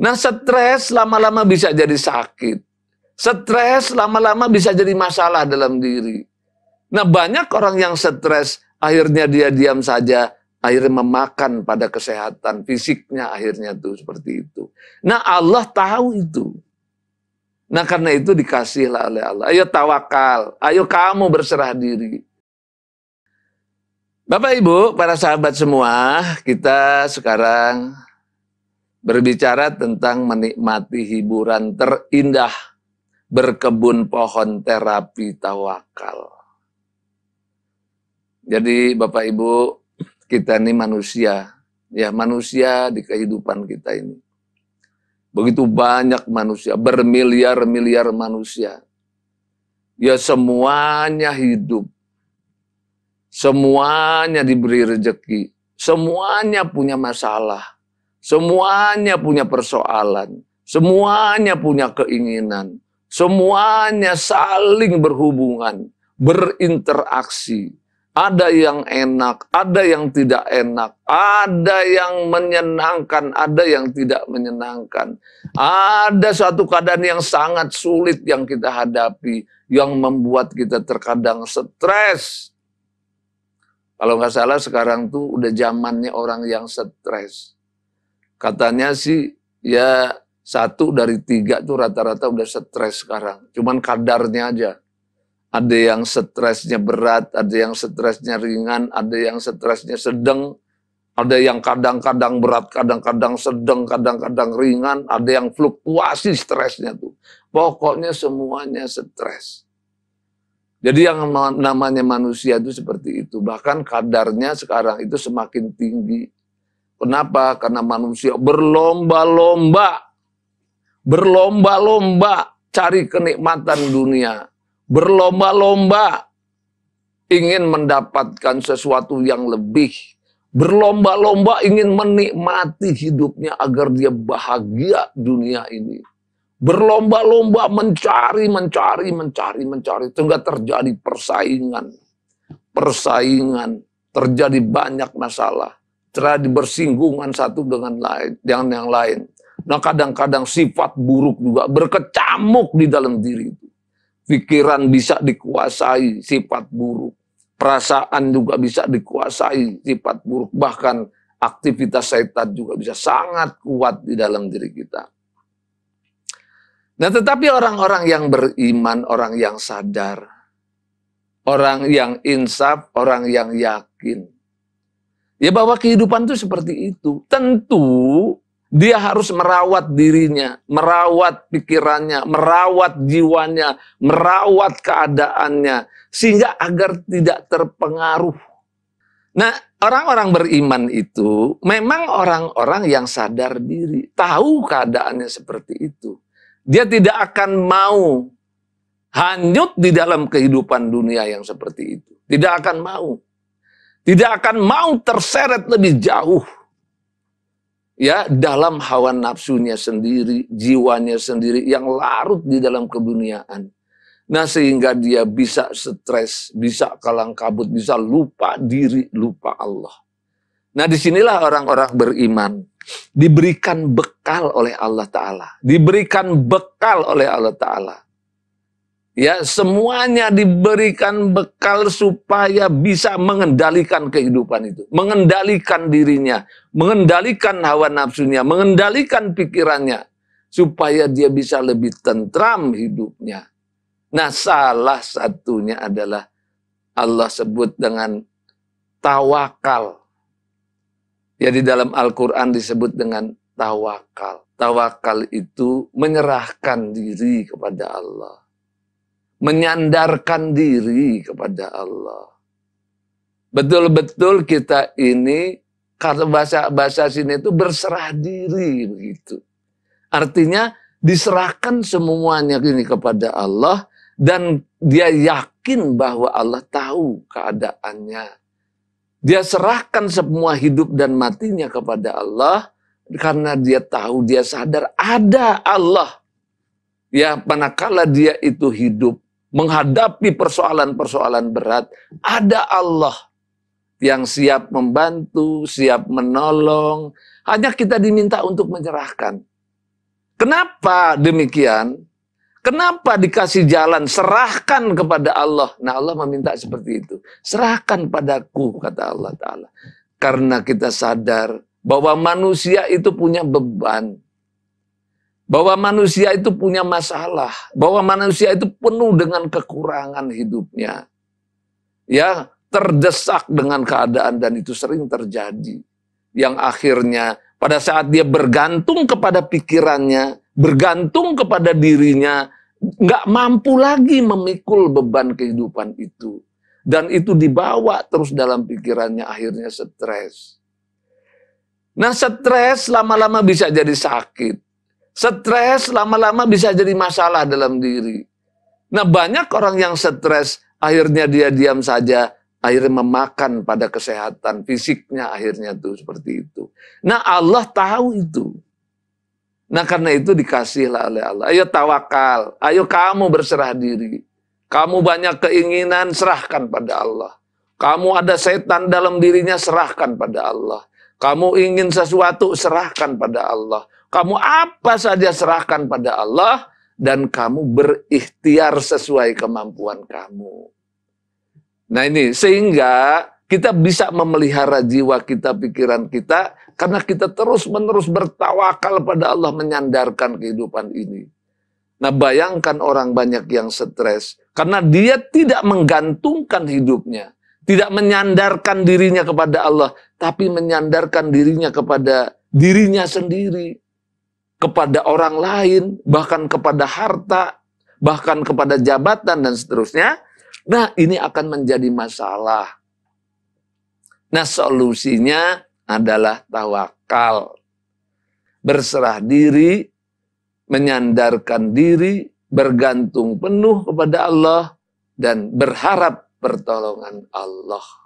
Nah stres lama-lama bisa jadi sakit. Stres lama-lama bisa jadi masalah dalam diri. Nah banyak orang yang stres akhirnya dia diam saja, akhirnya memakan pada kesehatan fisiknya akhirnya tuh seperti itu. Nah Allah tahu itu. Nah karena itu dikasihlah oleh Allah. Ayo tawakal, ayo kamu berserah diri. Bapak Ibu, para sahabat semua, kita sekarang berbicara tentang menikmati hiburan terindah, berkebun pohon terapi tawakal. Jadi Bapak Ibu, kita ini manusia, ya manusia di kehidupan kita ini. Begitu banyak manusia, bermiliar-miliar manusia. Ya semuanya hidup. Semuanya diberi rezeki. Semuanya punya masalah Semuanya punya persoalan, semuanya punya keinginan, semuanya saling berhubungan, berinteraksi. Ada yang enak, ada yang tidak enak, ada yang menyenangkan, ada yang tidak menyenangkan. Ada suatu keadaan yang sangat sulit yang kita hadapi, yang membuat kita terkadang stres. Kalau nggak salah sekarang tuh udah zamannya orang yang stres. Katanya sih ya satu dari tiga tuh rata-rata udah stres sekarang. Cuman kadarnya aja. Ada yang stresnya berat, ada yang stresnya ringan, ada yang stresnya sedang, ada yang kadang-kadang berat, kadang-kadang sedang, kadang-kadang ringan, ada yang fluktuasi stresnya tuh. Pokoknya semuanya stres. Jadi yang namanya manusia itu seperti itu. Bahkan kadarnya sekarang itu semakin tinggi. Kenapa? Karena manusia berlomba-lomba, berlomba-lomba cari kenikmatan dunia, berlomba-lomba ingin mendapatkan sesuatu yang lebih, berlomba-lomba ingin menikmati hidupnya agar dia bahagia dunia ini. Berlomba-lomba mencari, mencari, mencari, mencari. Sehingga terjadi persaingan. Persaingan. Terjadi banyak masalah telah bersinggungan satu dengan lain, dengan yang lain. Nah kadang-kadang sifat buruk juga berkecamuk di dalam diri itu. Pikiran bisa dikuasai sifat buruk. Perasaan juga bisa dikuasai sifat buruk. Bahkan aktivitas setan juga bisa sangat kuat di dalam diri kita. Nah tetapi orang-orang yang beriman, orang yang sadar, orang yang insaf, orang yang yakin, Ya bahwa kehidupan itu seperti itu. Tentu dia harus merawat dirinya, merawat pikirannya, merawat jiwanya, merawat keadaannya, sehingga agar tidak terpengaruh. Nah, orang-orang beriman itu memang orang-orang yang sadar diri, tahu keadaannya seperti itu. Dia tidak akan mau hanyut di dalam kehidupan dunia yang seperti itu, tidak akan mau tidak akan mau terseret lebih jauh ya dalam hawa nafsunya sendiri, jiwanya sendiri yang larut di dalam keduniaan. Nah sehingga dia bisa stres, bisa kalang kabut, bisa lupa diri, lupa Allah. Nah disinilah orang-orang beriman diberikan bekal oleh Allah Ta'ala. Diberikan bekal oleh Allah Ta'ala. Ya, semuanya diberikan bekal supaya bisa mengendalikan kehidupan itu, mengendalikan dirinya, mengendalikan hawa nafsunya, mengendalikan pikirannya supaya dia bisa lebih tentram hidupnya. Nah, salah satunya adalah Allah sebut dengan tawakal. Ya di dalam Al-Qur'an disebut dengan tawakal. Tawakal itu menyerahkan diri kepada Allah menyandarkan diri kepada Allah. Betul-betul kita ini kata bahasa bahasa sini itu berserah diri begitu. Artinya diserahkan semuanya ini kepada Allah dan dia yakin bahwa Allah tahu keadaannya. Dia serahkan semua hidup dan matinya kepada Allah karena dia tahu, dia sadar ada Allah. Ya, manakala dia itu hidup menghadapi persoalan-persoalan berat, ada Allah yang siap membantu, siap menolong. Hanya kita diminta untuk menyerahkan. Kenapa demikian? Kenapa dikasih jalan serahkan kepada Allah? Nah Allah meminta seperti itu. Serahkan padaku kata Allah Ta'ala. Karena kita sadar bahwa manusia itu punya beban bahwa manusia itu punya masalah, bahwa manusia itu penuh dengan kekurangan hidupnya. Ya, terdesak dengan keadaan dan itu sering terjadi. Yang akhirnya pada saat dia bergantung kepada pikirannya, bergantung kepada dirinya, nggak mampu lagi memikul beban kehidupan itu. Dan itu dibawa terus dalam pikirannya, akhirnya stres. Nah stres lama-lama bisa jadi sakit Stres lama-lama bisa jadi masalah dalam diri. Nah banyak orang yang stres, akhirnya dia diam saja, akhirnya memakan pada kesehatan fisiknya akhirnya tuh seperti itu. Nah Allah tahu itu. Nah karena itu dikasihlah oleh Allah. Ayo tawakal, ayo kamu berserah diri. Kamu banyak keinginan, serahkan pada Allah. Kamu ada setan dalam dirinya, serahkan pada Allah. Kamu ingin sesuatu, serahkan pada Allah. Kamu apa saja serahkan pada Allah dan kamu berikhtiar sesuai kemampuan kamu. Nah ini sehingga kita bisa memelihara jiwa kita, pikiran kita karena kita terus-menerus bertawakal pada Allah menyandarkan kehidupan ini. Nah, bayangkan orang banyak yang stres karena dia tidak menggantungkan hidupnya, tidak menyandarkan dirinya kepada Allah, tapi menyandarkan dirinya kepada dirinya sendiri kepada orang lain, bahkan kepada harta, bahkan kepada jabatan dan seterusnya. Nah, ini akan menjadi masalah. Nah, solusinya adalah tawakal. Berserah diri, menyandarkan diri, bergantung penuh kepada Allah, dan berharap pertolongan Allah.